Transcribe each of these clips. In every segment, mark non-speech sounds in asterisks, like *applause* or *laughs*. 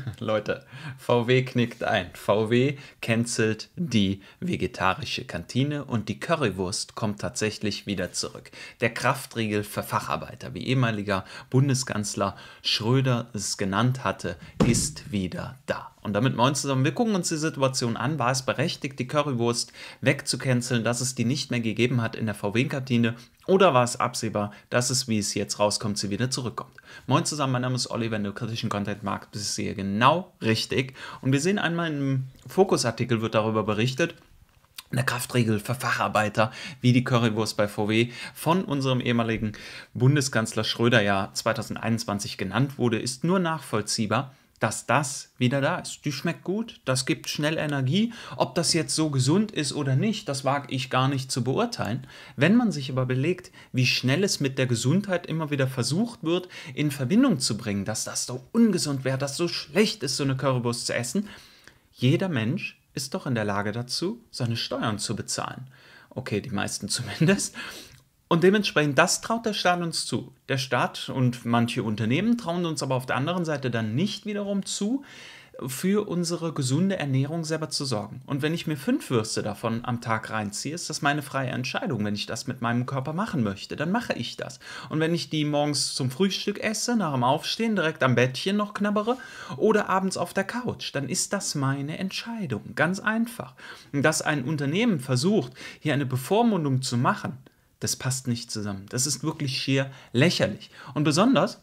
*laughs* Leute, VW knickt ein. VW cancelt die vegetarische Kantine und die Currywurst kommt tatsächlich wieder zurück. Der Kraftriegel für Facharbeiter, wie ehemaliger Bundeskanzler Schröder es genannt hatte, ist wieder da. Und damit moin zusammen, wir gucken uns die Situation an, war es berechtigt, die Currywurst wegzucanceln, dass es die nicht mehr gegeben hat in der VW-Kantine oder war es absehbar, dass es, wie es jetzt rauskommt, sie wieder zurückkommt? Moin zusammen, mein Name ist Olli, wenn du kritischen Content magst, bist du hier genau richtig. Und wir sehen einmal im Fokusartikel wird darüber berichtet, eine Kraftregel für Facharbeiter wie die Currywurst bei VW von unserem ehemaligen Bundeskanzler Schröder ja 2021 genannt wurde, ist nur nachvollziehbar, dass das wieder da ist. Die schmeckt gut, das gibt schnell Energie. Ob das jetzt so gesund ist oder nicht, das wage ich gar nicht zu beurteilen. Wenn man sich aber belegt, wie schnell es mit der Gesundheit immer wieder versucht wird, in Verbindung zu bringen, dass das so ungesund wäre, dass so schlecht ist, so eine Currywurst zu essen, jeder Mensch ist doch in der Lage dazu, seine Steuern zu bezahlen. Okay, die meisten *laughs* zumindest. Und dementsprechend, das traut der Staat uns zu. Der Staat und manche Unternehmen trauen uns aber auf der anderen Seite dann nicht wiederum zu, für unsere gesunde Ernährung selber zu sorgen. Und wenn ich mir fünf Würste davon am Tag reinziehe, ist das meine freie Entscheidung. Wenn ich das mit meinem Körper machen möchte, dann mache ich das. Und wenn ich die morgens zum Frühstück esse, nach dem Aufstehen direkt am Bettchen noch knabbere oder abends auf der Couch, dann ist das meine Entscheidung. Ganz einfach. Dass ein Unternehmen versucht, hier eine Bevormundung zu machen, das passt nicht zusammen. Das ist wirklich schier lächerlich. Und besonders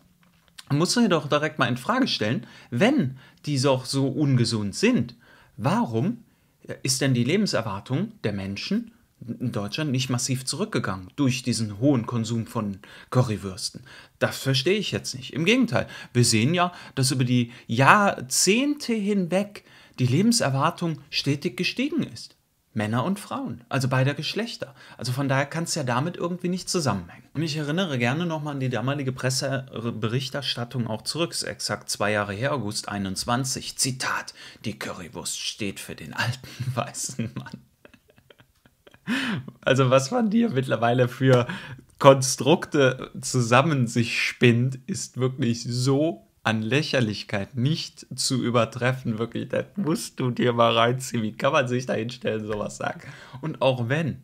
muss man jedoch direkt mal in Frage stellen, wenn diese auch so ungesund sind, warum ist denn die Lebenserwartung der Menschen in Deutschland nicht massiv zurückgegangen durch diesen hohen Konsum von Currywürsten. Das verstehe ich jetzt nicht. Im Gegenteil, wir sehen ja, dass über die Jahrzehnte hinweg die Lebenserwartung stetig gestiegen ist. Männer und Frauen, also beider Geschlechter. Also von daher kann es ja damit irgendwie nicht zusammenhängen. Und ich erinnere gerne nochmal an die damalige Presseberichterstattung auch zurück, ist exakt zwei Jahre her, August 21. Zitat: Die Currywurst steht für den alten *laughs* weißen Mann. Also, was man dir mittlerweile für Konstrukte zusammen sich spinnt, ist wirklich so an Lächerlichkeit nicht zu übertreffen, wirklich. Das musst du dir mal reinziehen. Wie kann man sich da hinstellen, sowas sagen? Und auch wenn,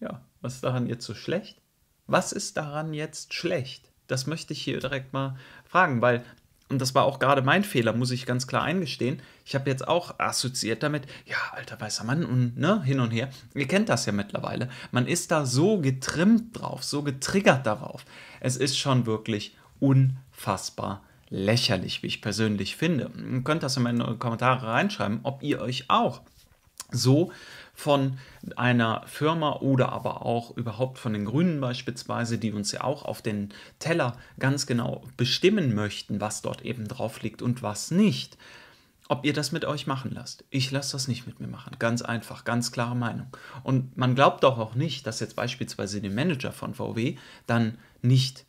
ja, was ist daran jetzt so schlecht? Was ist daran jetzt schlecht? Das möchte ich hier direkt mal fragen, weil und das war auch gerade mein Fehler, muss ich ganz klar eingestehen. Ich habe jetzt auch assoziiert damit, ja, alter weißer Mann und ne, hin und her. Ihr kennt das ja mittlerweile. Man ist da so getrimmt drauf, so getriggert darauf. Es ist schon wirklich unfassbar lächerlich, wie ich persönlich finde. Ihr könnt das in meine Kommentare reinschreiben, ob ihr euch auch so von einer Firma oder aber auch überhaupt von den Grünen beispielsweise, die uns ja auch auf den Teller ganz genau bestimmen möchten, was dort eben drauf liegt und was nicht. Ob ihr das mit euch machen lasst. Ich lasse das nicht mit mir machen. Ganz einfach, ganz klare Meinung. Und man glaubt doch auch nicht, dass jetzt beispielsweise der Manager von VW dann nicht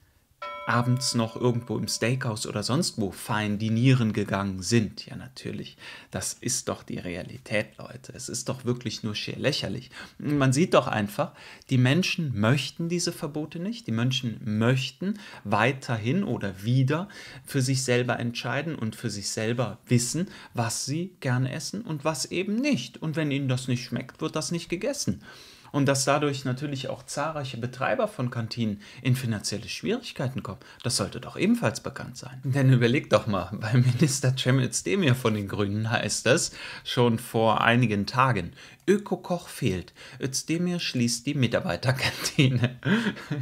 abends noch irgendwo im Steakhouse oder sonst wo fein dinieren gegangen sind. Ja, natürlich. Das ist doch die Realität, Leute. Es ist doch wirklich nur schier lächerlich. Man sieht doch einfach, die Menschen möchten diese Verbote nicht. Die Menschen möchten weiterhin oder wieder für sich selber entscheiden und für sich selber wissen, was sie gerne essen und was eben nicht. Und wenn ihnen das nicht schmeckt, wird das nicht gegessen und dass dadurch natürlich auch zahlreiche Betreiber von Kantinen in finanzielle Schwierigkeiten kommen. Das sollte doch ebenfalls bekannt sein. Denn überleg doch mal, bei Minister Cemil Demir von den Grünen heißt es schon vor einigen Tagen, Ökokoch fehlt. Özdemir schließt die Mitarbeiterkantine.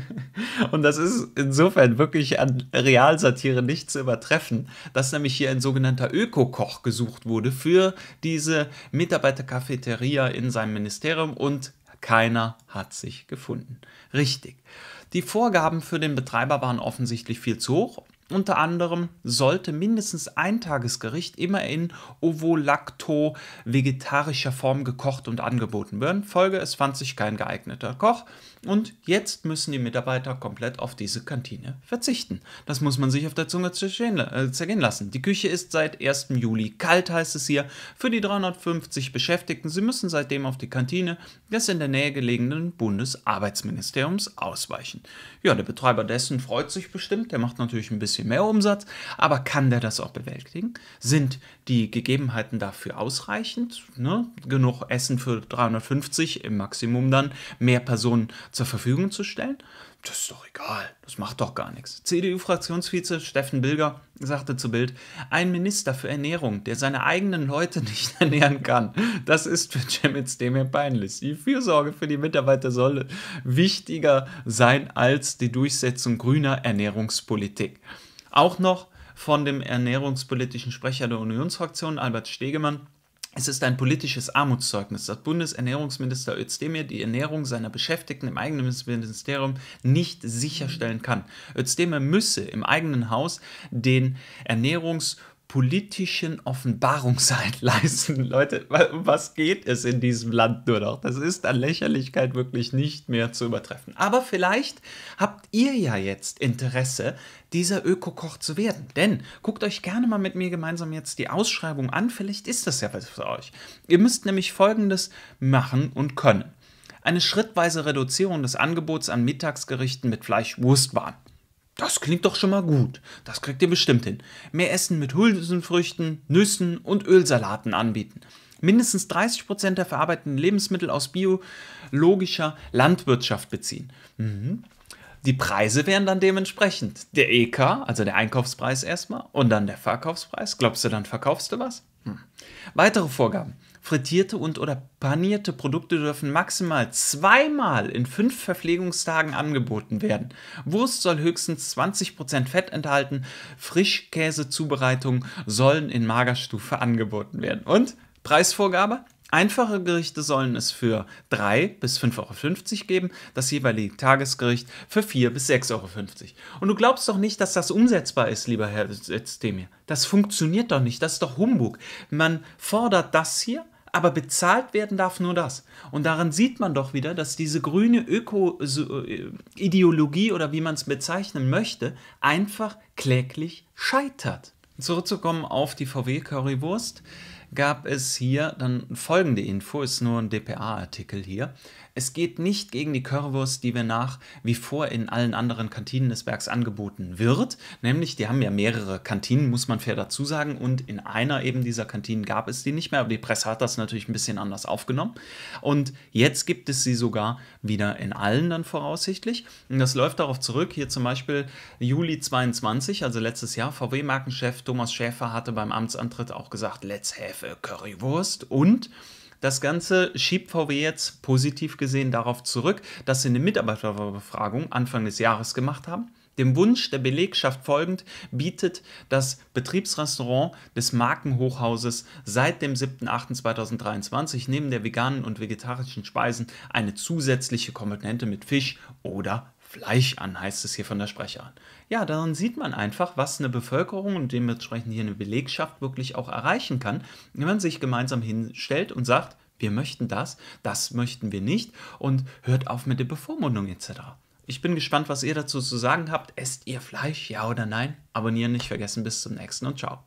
*laughs* und das ist insofern wirklich an Realsatire nicht zu übertreffen, dass nämlich hier ein sogenannter Ökokoch gesucht wurde für diese Mitarbeitercafeteria in seinem Ministerium und keiner hat sich gefunden. Richtig. Die Vorgaben für den Betreiber waren offensichtlich viel zu hoch unter anderem sollte mindestens ein Tagesgericht immer in ovo lacto vegetarischer Form gekocht und angeboten werden. Folge, es fand sich kein geeigneter Koch und jetzt müssen die Mitarbeiter komplett auf diese Kantine verzichten. Das muss man sich auf der Zunge äh, zergehen lassen. Die Küche ist seit 1. Juli kalt, heißt es hier, für die 350 Beschäftigten. Sie müssen seitdem auf die Kantine des in der Nähe gelegenen Bundesarbeitsministeriums ausweichen. Ja, der Betreiber dessen freut sich bestimmt, der macht natürlich ein bisschen bisschen mehr Umsatz, aber kann der das auch bewältigen? Sind die Gegebenheiten dafür ausreichend? Ne? Genug Essen für 350 im Maximum dann, mehr Personen zur Verfügung zu stellen? das ist doch egal, das macht doch gar nichts. CDU-Fraktionsvize Steffen Bilger sagte zu Bild, ein Minister für Ernährung, der seine eigenen Leute *laughs* nicht ernähren kann, das ist für Chemnitz Demir peinlich. Die Fürsorge für die Mitarbeiter solle wichtiger sein als die Durchsetzung grüner Ernährungspolitik. Auch noch von dem ernährungspolitischen Sprecher der Unionsfraktion, Albert Stegemann, es ist ein politisches Armutszeugnis, dass Bundesernährungsminister Özdemir die Ernährung seiner Beschäftigten im eigenen Ministerium nicht sicherstellen kann. Özdemir müsse im eigenen Haus den Ernährungs- politischen Offenbarungseid *laughs* leisten. Leute, was geht es in diesem Land nur noch? Das ist an Lächerlichkeit wirklich nicht mehr zu übertreffen. Aber vielleicht habt ihr ja jetzt Interesse, dieser Ökokoch zu werden. Denn guckt euch gerne mal mit mir gemeinsam jetzt die Ausschreibung an. Vielleicht ist das ja was für euch. Ihr müsst nämlich Folgendes machen und können. Eine schrittweise Reduzierung des Angebots an Mittagsgerichten mit Fleisch-Wurstwaren. Das klingt doch schon mal gut. Das kriegt ihr bestimmt hin. Mehr Essen mit Hülsenfrüchten, Nüssen und Ölsalaten anbieten. Mindestens 30% Prozent der verarbeiteten Lebensmittel aus biologischer Landwirtschaft beziehen. Mhm. Die Preise wären dann dementsprechend. Der EK, also der Einkaufspreis erstmal, und dann der Verkaufspreis. Glaubst du, dann verkaufst du was? Hm. Weitere Vorgaben. Frittierte und oder panierte Produkte dürfen maximal zweimal in fünf Verpflegungstagen angeboten werden. Wurst soll höchstens 20% Fett enthalten. Frischkäsezubereitungen sollen in Magerstufe angeboten werden. Und Preisvorgabe? Einfache Gerichte sollen es für 3 bis 5,50 Euro geben, das jeweilige Tagesgericht für 4 bis 6,50 Euro. Und du glaubst doch nicht, dass das umsetzbar ist, lieber Herr Demir. Das funktioniert doch nicht, das ist doch Humbug. Man fordert das hier aber bezahlt werden darf nur das. Und daran sieht man doch wieder, dass diese grüne Öko-Ideologie äh, oder wie man es bezeichnen möchte, einfach kläglich scheitert. Zurückzukommen auf die VW-Currywurst gab es hier dann folgende Info, ist nur ein DPA-Artikel hier. Es geht nicht gegen die Currywurst, die wir nach wie vor in allen anderen Kantinen des Werks angeboten wird. Nämlich, die haben ja mehrere Kantinen, muss man fair dazu sagen. Und in einer eben dieser Kantinen gab es die nicht mehr. Aber die Presse hat das natürlich ein bisschen anders aufgenommen. Und jetzt gibt es sie sogar wieder in allen dann voraussichtlich. Und das läuft darauf zurück. Hier zum Beispiel Juli 22, also letztes Jahr, VW-Markenchef Thomas Schäfer hatte beim Amtsantritt auch gesagt, let's have äh, Currywurst und das Ganze schiebt VW jetzt positiv gesehen darauf zurück, dass sie eine Mitarbeiterbefragung Anfang des Jahres gemacht haben. Dem Wunsch der Belegschaft folgend bietet das Betriebsrestaurant des Markenhochhauses seit dem 7.8.2023 neben der veganen und vegetarischen Speisen eine zusätzliche Komponente mit Fisch oder Fleisch an, heißt es hier von der Sprecherin. Ja, dann sieht man einfach, was eine Bevölkerung und dementsprechend hier eine Belegschaft wirklich auch erreichen kann, wenn man sich gemeinsam hinstellt und sagt, wir möchten das, das möchten wir nicht und hört auf mit der Bevormundung etc. Ich bin gespannt, was ihr dazu zu sagen habt. Esst ihr Fleisch, ja oder nein? Abonnieren nicht vergessen. Bis zum nächsten und ciao.